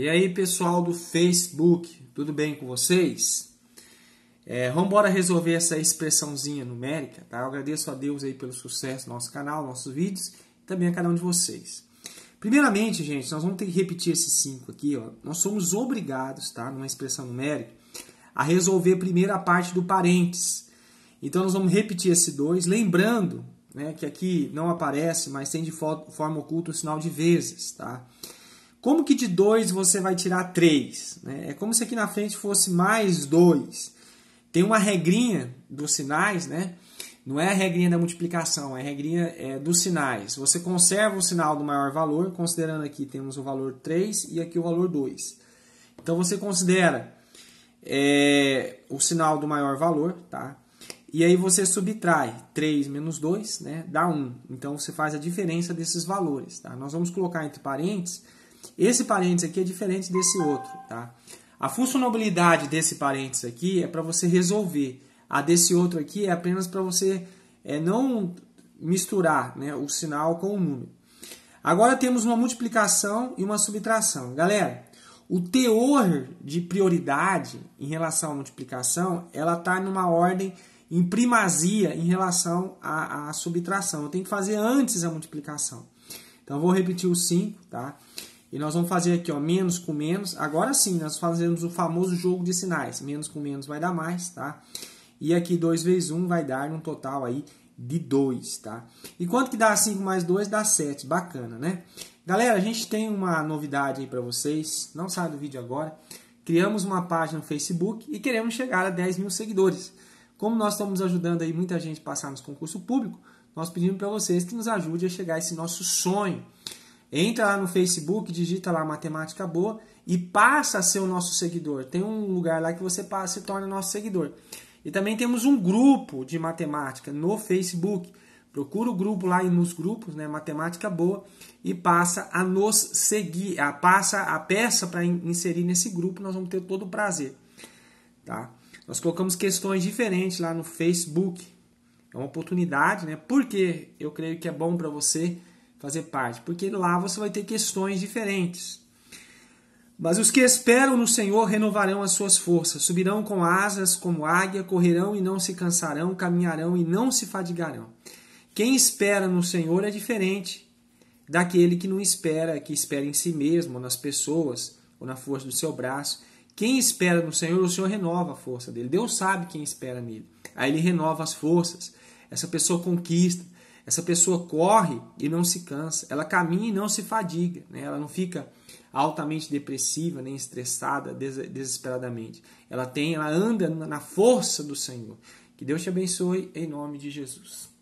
E aí, pessoal do Facebook, tudo bem com vocês? É, vamos embora resolver essa expressãozinha numérica, tá? Eu agradeço a Deus aí pelo sucesso do nosso canal, nossos vídeos, e também a cada um de vocês. Primeiramente, gente, nós vamos ter que repetir esses cinco aqui, ó. Nós somos obrigados, tá? Numa expressão numérica, a resolver a primeira parte do parênteses. Então, nós vamos repetir esse dois, lembrando né, que aqui não aparece, mas tem de forma oculta o sinal de vezes, tá? Como que de 2 você vai tirar 3? Né? É como se aqui na frente fosse mais 2. Tem uma regrinha dos sinais, né? Não é a regrinha da multiplicação, é a regrinha é, dos sinais. Você conserva o sinal do maior valor, considerando aqui temos o valor 3 e aqui o valor 2. Então você considera é, o sinal do maior valor, tá? E aí você subtrai 3 menos 2, né? Dá 1. Então você faz a diferença desses valores, tá? Nós vamos colocar entre parênteses esse parênteses aqui é diferente desse outro, tá? A funcionalidade desse parênteses aqui é para você resolver. A desse outro aqui é apenas para você é, não misturar né, o sinal com o número. Agora temos uma multiplicação e uma subtração. Galera, o teor de prioridade em relação à multiplicação, ela está numa ordem em primazia em relação à, à subtração. Eu tenho que fazer antes a multiplicação. Então, vou repetir o 5, tá? E nós vamos fazer aqui, ó, menos com menos. Agora sim, nós fazemos o famoso jogo de sinais. Menos com menos vai dar mais, tá? E aqui 2 vezes 1 um vai dar um total aí de 2, tá? E quanto que dá 5 mais 2? Dá 7. Bacana, né? Galera, a gente tem uma novidade aí para vocês. Não sai do vídeo agora. Criamos uma página no Facebook e queremos chegar a 10 mil seguidores. Como nós estamos ajudando aí muita gente a passar nos concurso público, nós pedimos para vocês que nos ajude a chegar a esse nosso sonho. Entra lá no Facebook, digita lá Matemática Boa e passa a ser o nosso seguidor. Tem um lugar lá que você passa e torna nosso seguidor. E também temos um grupo de matemática no Facebook. Procura o grupo lá e nos grupos, né, Matemática Boa, e passa a nos seguir, a, passa a peça para inserir nesse grupo, nós vamos ter todo o prazer. Tá? Nós colocamos questões diferentes lá no Facebook. É uma oportunidade, né? Porque eu creio que é bom para você fazer parte, porque lá você vai ter questões diferentes. Mas os que esperam no Senhor renovarão as suas forças, subirão com asas como águia, correrão e não se cansarão, caminharão e não se fadigarão. Quem espera no Senhor é diferente daquele que não espera, que espera em si mesmo, ou nas pessoas, ou na força do seu braço. Quem espera no Senhor, o Senhor renova a força dele. Deus sabe quem espera nele. Aí ele renova as forças. Essa pessoa conquista. Essa pessoa corre e não se cansa, ela caminha e não se fadiga, né? ela não fica altamente depressiva, nem estressada des desesperadamente. Ela tem, ela anda na força do Senhor. Que Deus te abençoe em nome de Jesus.